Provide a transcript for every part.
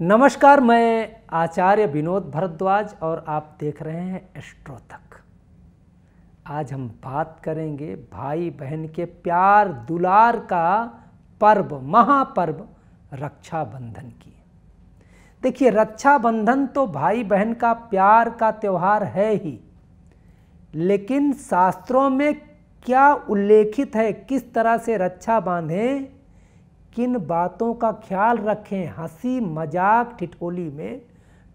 नमस्कार मैं आचार्य विनोद भरद्वाज और आप देख रहे हैं एस्ट्रो तक आज हम बात करेंगे भाई बहन के प्यार दुलार का पर्व महापर्व रक्षाबंधन की देखिए रक्षाबंधन तो भाई बहन का प्यार का त्यौहार है ही लेकिन शास्त्रों में क्या उल्लेखित है किस तरह से रक्षा बांधें किन बातों का ख्याल रखें हंसी मजाक ठिठोली में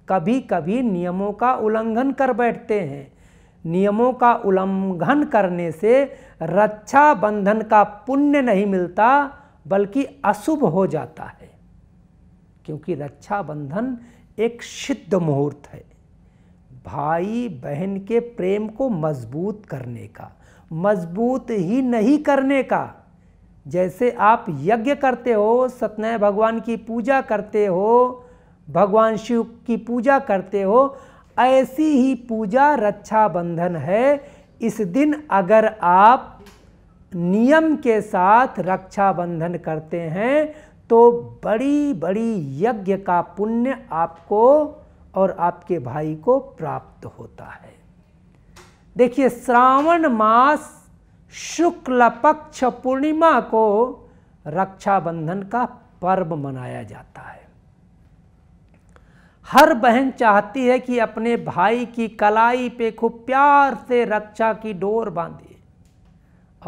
कभी कभी नियमों का उल्लंघन कर बैठते हैं नियमों का उल्लंघन करने से रक्षा बंधन का पुण्य नहीं मिलता बल्कि अशुभ हो जाता है क्योंकि रक्षाबंधन एक सिद्ध मुहूर्त है भाई बहन के प्रेम को मजबूत करने का मजबूत ही नहीं करने का जैसे आप यज्ञ करते हो सत्यनारायण भगवान की पूजा करते हो भगवान शिव की पूजा करते हो ऐसी ही पूजा रक्षाबंधन है इस दिन अगर आप नियम के साथ रक्षाबंधन करते हैं तो बड़ी बड़ी यज्ञ का पुण्य आपको और आपके भाई को प्राप्त होता है देखिए श्रावण मास शुक्ल पक्ष पूर्णिमा को रक्षाबंधन का पर्व मनाया जाता है हर बहन चाहती है कि अपने भाई की कलाई पे खूब प्यार से रक्षा की डोर बांधे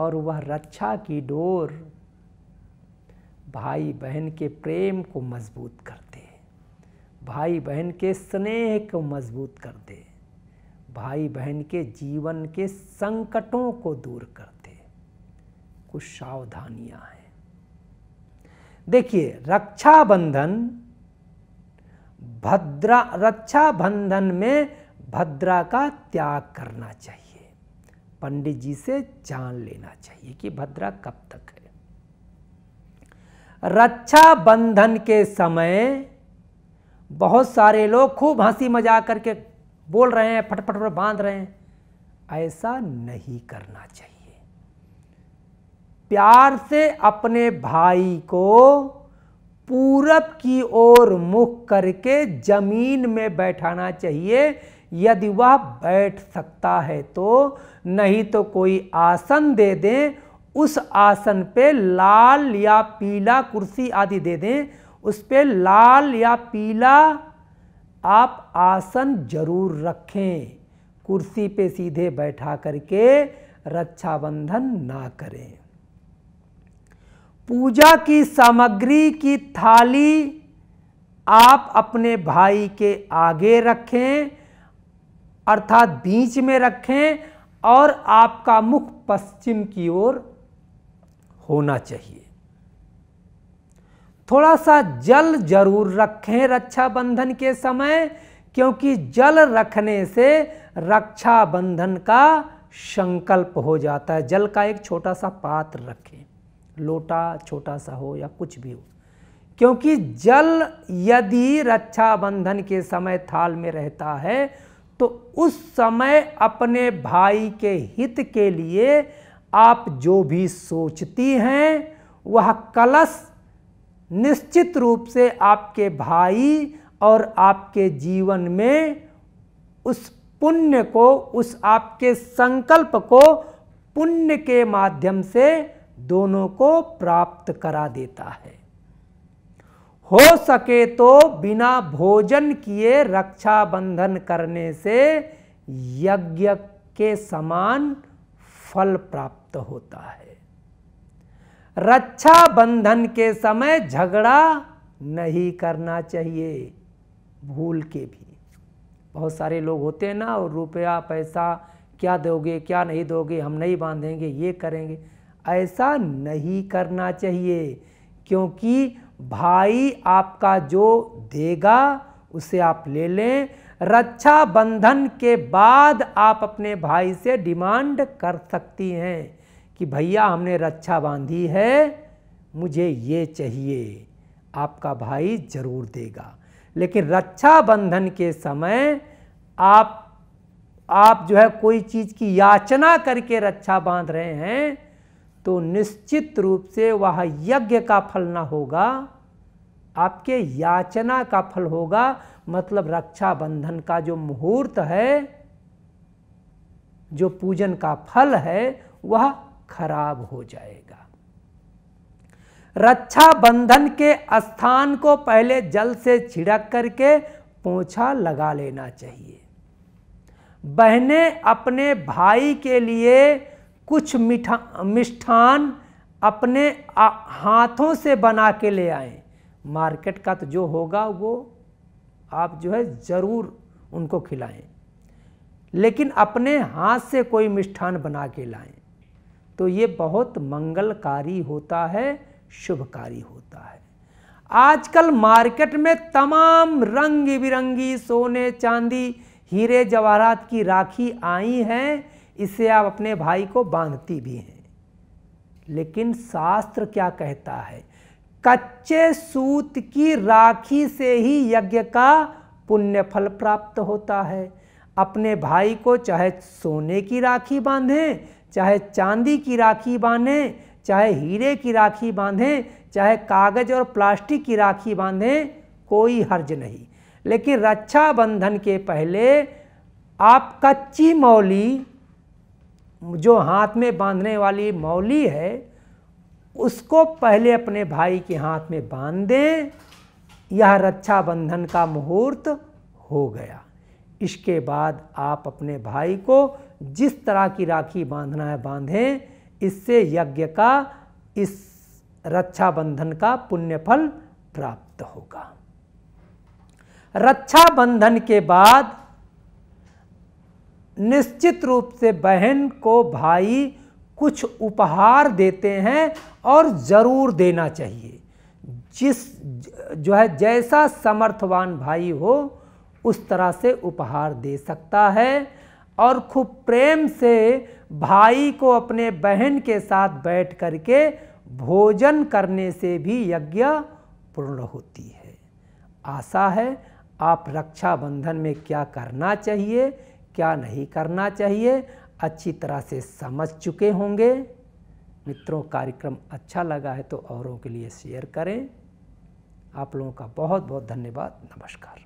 और वह रक्षा की डोर भाई बहन के प्रेम को मजबूत करते भाई बहन के स्नेह को मजबूत करते हैं भाई बहन के जीवन के संकटों को दूर करते कुछ सावधानियां हैं देखिए रक्षाबंधन भद्रा रक्षाबंधन में भद्रा का त्याग करना चाहिए पंडित जी से जान लेना चाहिए कि भद्रा कब तक है रक्षाबंधन के समय बहुत सारे लोग खूब हंसी मजाक करके बोल रहे हैं फटफट पर बांध रहे हैं ऐसा नहीं करना चाहिए प्यार से अपने भाई को पूरब की ओर मुख करके जमीन में बैठाना चाहिए यदि वह बैठ सकता है तो नहीं तो कोई आसन दे दें उस आसन पे लाल या पीला कुर्सी आदि दे दें उस पर लाल या पीला आप आसन जरूर रखें कुर्सी पे सीधे बैठा करके रक्षाबंधन ना करें पूजा की सामग्री की थाली आप अपने भाई के आगे रखें अर्थात बीच में रखें और आपका मुख पश्चिम की ओर होना चाहिए थोड़ा सा जल जरूर रखें रक्षाबंधन के समय क्योंकि जल रखने से रक्षाबंधन का संकल्प हो जाता है जल का एक छोटा सा पात्र रखें लोटा छोटा सा हो या कुछ भी हो क्योंकि जल यदि रक्षाबंधन के समय थाल में रहता है तो उस समय अपने भाई के हित के लिए आप जो भी सोचती हैं वह कलश निश्चित रूप से आपके भाई और आपके जीवन में उस पुण्य को उस आपके संकल्प को पुण्य के माध्यम से दोनों को प्राप्त करा देता है हो सके तो बिना भोजन किए रक्षाबंधन करने से यज्ञ के समान फल प्राप्त होता है रक्षाबंधन के समय झगड़ा नहीं करना चाहिए भूल के भी बहुत सारे लोग होते हैं ना और रुपया पैसा क्या दोगे क्या नहीं दोगे हम नहीं बांधेंगे ये करेंगे ऐसा नहीं करना चाहिए क्योंकि भाई आपका जो देगा उसे आप ले लें रक्षाबंधन के बाद आप अपने भाई से डिमांड कर सकती हैं कि भैया हमने रक्षा बांधी है मुझे ये चाहिए आपका भाई जरूर देगा लेकिन रक्षाबंधन के समय आप आप जो है कोई चीज़ की याचना करके रक्षा बांध रहे हैं तो निश्चित रूप से वह यज्ञ का फल ना होगा आपके याचना का फल होगा मतलब रक्षाबंधन का जो मुहूर्त है जो पूजन का फल है वह खराब हो जाएगा रक्षा बंधन के स्थान को पहले जल से छिड़क करके पोछा लगा लेना चाहिए बहने अपने भाई के लिए कुछ मिठा मिष्ठान अपने हाथों से बना के ले आए मार्केट का तो जो होगा वो आप जो है ज़रूर उनको खिलाएं लेकिन अपने हाथ से कोई मिष्ठान बना के लाएं तो ये बहुत मंगलकारी होता है शुभकारी होता है आजकल मार्केट में तमाम रंग बिरंगी सोने चांदी हीरे जवाहरात की राखी आई हैं इसे आप अपने भाई को बांधती भी हैं लेकिन शास्त्र क्या कहता है कच्चे सूत की राखी से ही यज्ञ का पुण्य फल प्राप्त होता है अपने भाई को चाहे सोने की राखी बांधें चाहे चांदी की राखी बांधें चाहे हीरे की राखी बांधें चाहे कागज और प्लास्टिक की राखी बांधें कोई हर्ज नहीं लेकिन रक्षाबंधन के पहले आप कच्ची मौली जो हाथ में बांधने वाली मौली है उसको पहले अपने भाई के हाथ में बांध दें यह रक्षाबंधन का मुहूर्त हो गया इसके बाद आप अपने भाई को जिस तरह की राखी बांधना है बांधें इससे यज्ञ का इस रक्षाबंधन का पुण्यफल प्राप्त होगा रक्षाबंधन के बाद निश्चित रूप से बहन को भाई कुछ उपहार देते हैं और ज़रूर देना चाहिए जिस जो है जैसा समर्थवान भाई हो उस तरह से उपहार दे सकता है और खूब प्रेम से भाई को अपने बहन के साथ बैठ करके भोजन करने से भी यज्ञ पूर्ण होती है आशा है आप रक्षाबंधन में क्या करना चाहिए क्या नहीं करना चाहिए अच्छी तरह से समझ चुके होंगे मित्रों कार्यक्रम अच्छा लगा है तो औरों के लिए शेयर करें आप लोगों का बहुत बहुत धन्यवाद नमस्कार